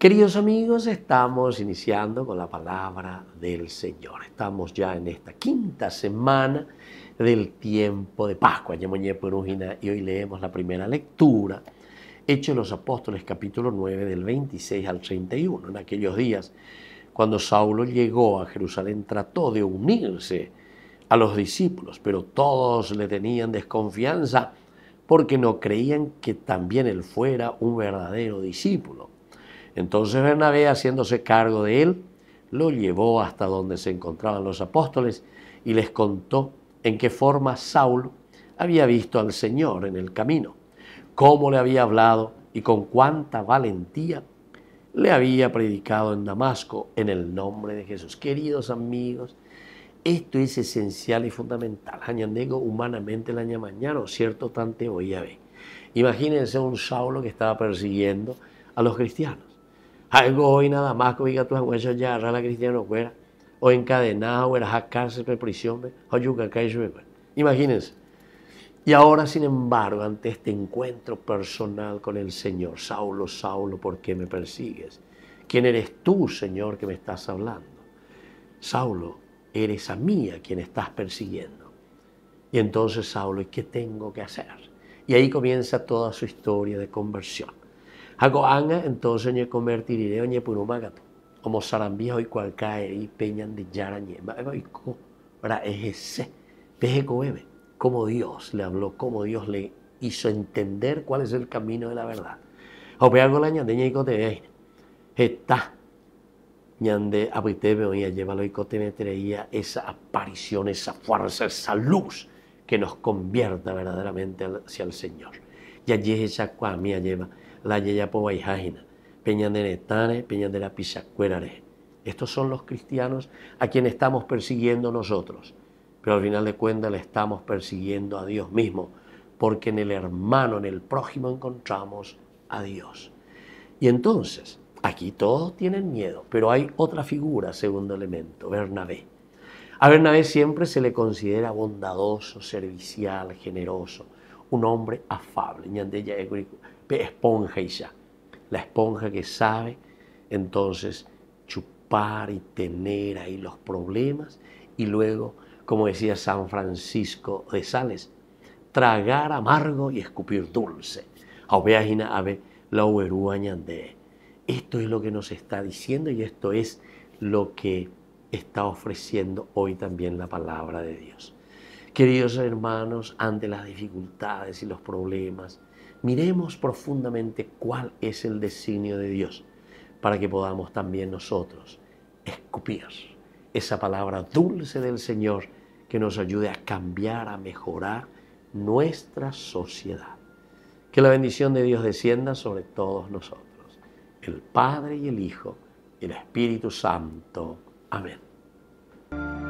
Queridos amigos, estamos iniciando con la palabra del Señor. Estamos ya en esta quinta semana del tiempo de Pascua. y hoy leemos la primera lectura. Hechos de los Apóstoles, capítulo 9, del 26 al 31. En aquellos días, cuando Saulo llegó a Jerusalén, trató de unirse a los discípulos, pero todos le tenían desconfianza porque no creían que también él fuera un verdadero discípulo. Entonces Bernabé, haciéndose cargo de él, lo llevó hasta donde se encontraban los apóstoles y les contó en qué forma Saulo había visto al Señor en el camino, cómo le había hablado y con cuánta valentía le había predicado en Damasco en el nombre de Jesús. Queridos amigos, esto es esencial y fundamental. Añandego humanamente el año mañana, ¿cierto? Tante hoy a ver. Imagínense un Saulo que estaba persiguiendo a los cristianos. Algo hoy nada más que tu ya la cristiana fuera, o encadenado, o a cárcel, prisión, o Imagínense. Y ahora, sin embargo, ante este encuentro personal con el Señor, Saulo, Saulo, ¿por qué me persigues? ¿Quién eres tú, Señor, que me estás hablando? Saulo, eres a mí quien estás persiguiendo. Y entonces, Saulo, ¿qué tengo que hacer? Y ahí comienza toda su historia de conversión. Hago anga entonces ni convertiré ni punumagato. Como sarambia y cae y peñan de yarañe. Para ese. Peje Como Dios le habló, como Dios le hizo entender cuál es el camino de la verdad. O algo la ñandeña y cote Está. Eh, ñande llévalo y cote esa aparición, esa fuerza, esa luz que nos convierta verdaderamente hacia el Señor. Y allí es esa cuamia lleva la yeya Ijágina, Peña de Netane, Peña de la Estos son los cristianos a quienes estamos persiguiendo nosotros, pero al final de cuentas le estamos persiguiendo a Dios mismo, porque en el hermano, en el prójimo encontramos a Dios. Y entonces, aquí todos tienen miedo, pero hay otra figura, segundo elemento, Bernabé. A Bernabé siempre se le considera bondadoso, servicial, generoso un hombre afable. Esponja ya, La esponja que sabe entonces chupar y tener ahí los problemas y luego, como decía San Francisco de Sales, tragar amargo y escupir dulce. Esto es lo que nos está diciendo y esto es lo que está ofreciendo hoy también la palabra de Dios. Queridos hermanos, ante las dificultades y los problemas, miremos profundamente cuál es el designio de Dios para que podamos también nosotros escupir esa palabra dulce del Señor que nos ayude a cambiar, a mejorar nuestra sociedad. Que la bendición de Dios descienda sobre todos nosotros, el Padre y el Hijo y el Espíritu Santo. Amén.